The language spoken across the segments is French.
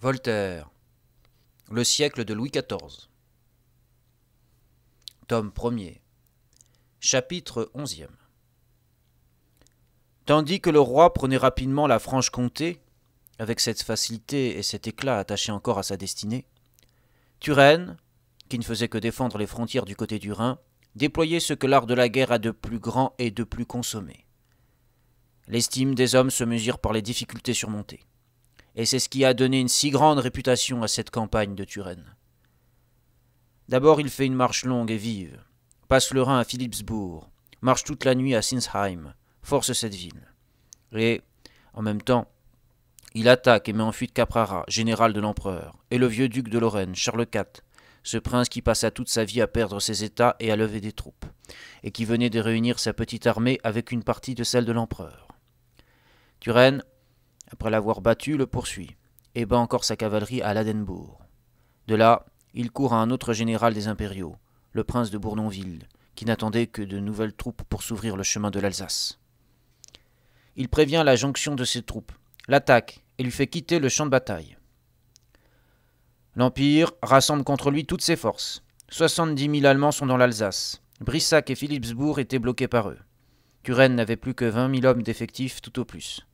Voltaire. Le siècle de Louis XIV. Tome 1 Chapitre 11 Tandis que le roi prenait rapidement la Franche-Comté, avec cette facilité et cet éclat attachés encore à sa destinée, Turenne, qui ne faisait que défendre les frontières du côté du Rhin, déployait ce que l'art de la guerre a de plus grand et de plus consommé. L'estime des hommes se mesure par les difficultés surmontées et c'est ce qui a donné une si grande réputation à cette campagne de Turenne. D'abord, il fait une marche longue et vive, passe le Rhin à Philipsbourg, marche toute la nuit à Sinsheim, force cette ville. Et, en même temps, il attaque et met en fuite Caprara, général de l'empereur, et le vieux duc de Lorraine, Charles IV, ce prince qui passa toute sa vie à perdre ses états et à lever des troupes, et qui venait de réunir sa petite armée avec une partie de celle de l'empereur. Turenne, après l'avoir battu, le poursuit, et bat encore sa cavalerie à l'Adenbourg. De là, il court à un autre général des impériaux, le prince de Bournonville, qui n'attendait que de nouvelles troupes pour s'ouvrir le chemin de l'Alsace. Il prévient la jonction de ses troupes, l'attaque et lui fait quitter le champ de bataille. L'Empire rassemble contre lui toutes ses forces. Soixante-dix mille Allemands sont dans l'Alsace. Brissac et Philipsbourg étaient bloqués par eux. Turenne n'avait plus que 20 000 hommes d'effectifs tout au plus.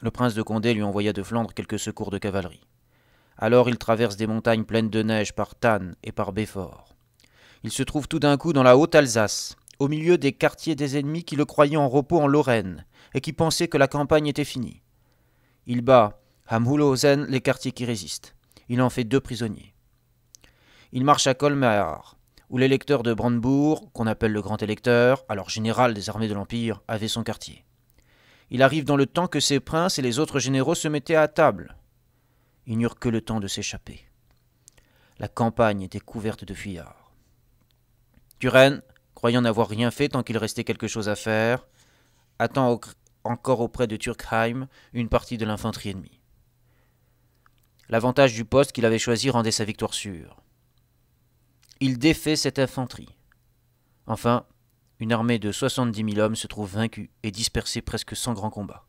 Le prince de Condé lui envoya de Flandre quelques secours de cavalerie. Alors il traverse des montagnes pleines de neige par Tannes et par Béfort. Il se trouve tout d'un coup dans la Haute-Alsace, au milieu des quartiers des ennemis qui le croyaient en repos en Lorraine et qui pensaient que la campagne était finie. Il bat à Mulhausen les quartiers qui résistent. Il en fait deux prisonniers. Il marche à Colmar, où l'électeur de Brandebourg, qu'on appelle le grand électeur, alors général des armées de l'Empire, avait son quartier. Il arrive dans le temps que ces princes et les autres généraux se mettaient à table. Ils n'eurent que le temps de s'échapper. La campagne était couverte de fuyards. Turenne, croyant n'avoir rien fait tant qu'il restait quelque chose à faire, attend encore auprès de Turkheim une partie de l'infanterie ennemie. L'avantage du poste qu'il avait choisi rendait sa victoire sûre. Il défait cette infanterie. Enfin, une armée de 70 mille hommes se trouve vaincue et dispersée presque sans grand combat.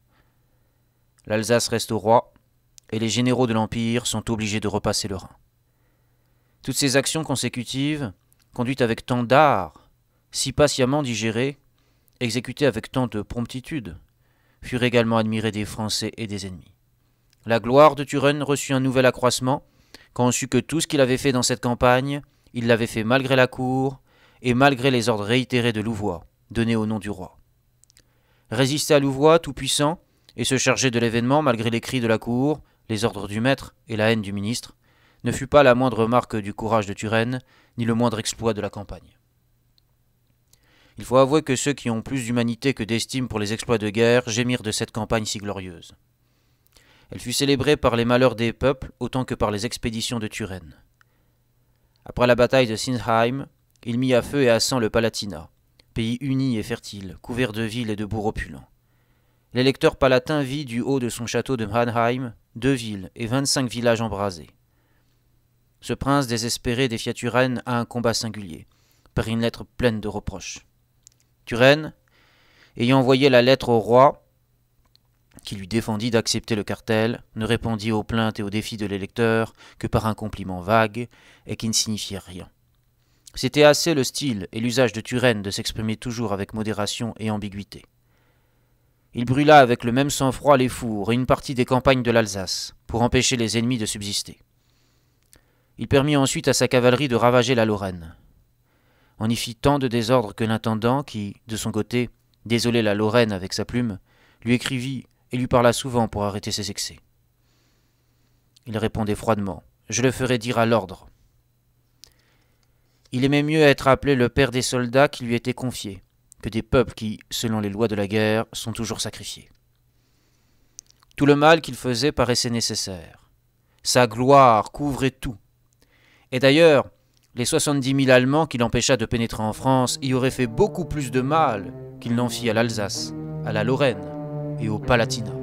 L'Alsace reste au roi, et les généraux de l'Empire sont obligés de repasser le Rhin. Toutes ces actions consécutives, conduites avec tant d'art, si patiemment digérées, exécutées avec tant de promptitude, furent également admirées des Français et des ennemis. La gloire de Turenne reçut un nouvel accroissement quand on sut que tout ce qu'il avait fait dans cette campagne, il l'avait fait malgré la cour, et malgré les ordres réitérés de Louvois, donnés au nom du roi. Résister à Louvois, tout-puissant, et se charger de l'événement malgré les cris de la cour, les ordres du maître et la haine du ministre, ne fut pas la moindre marque du courage de Turenne, ni le moindre exploit de la campagne. Il faut avouer que ceux qui ont plus d'humanité que d'estime pour les exploits de guerre gémirent de cette campagne si glorieuse. Elle fut célébrée par les malheurs des peuples autant que par les expéditions de Turenne. Après la bataille de Sinsheim, il mit à feu et à sang le Palatinat, pays uni et fertile, couvert de villes et de bourgs opulents. L'électeur palatin vit du haut de son château de Mannheim deux villes et vingt-cinq villages embrasés. Ce prince désespéré défia Turenne à un combat singulier, par une lettre pleine de reproches. Turenne, ayant envoyé la lettre au roi, qui lui défendit d'accepter le cartel, ne répondit aux plaintes et aux défis de l'électeur que par un compliment vague et qui ne signifiait rien. C'était assez le style et l'usage de Turenne de s'exprimer toujours avec modération et ambiguïté. Il brûla avec le même sang-froid les fours et une partie des campagnes de l'Alsace, pour empêcher les ennemis de subsister. Il permit ensuite à sa cavalerie de ravager la Lorraine. On y fit tant de désordre que l'intendant, qui, de son côté, désolait la Lorraine avec sa plume, lui écrivit et lui parla souvent pour arrêter ses excès. Il répondait froidement Je le ferai dire à l'ordre, il aimait mieux être appelé le père des soldats qui lui étaient confiés, que des peuples qui, selon les lois de la guerre, sont toujours sacrifiés. Tout le mal qu'il faisait paraissait nécessaire. Sa gloire couvrait tout. Et d'ailleurs, les 70 000 Allemands qu'il empêcha de pénétrer en France y auraient fait beaucoup plus de mal qu'il n'en fit à l'Alsace, à la Lorraine et au Palatinat.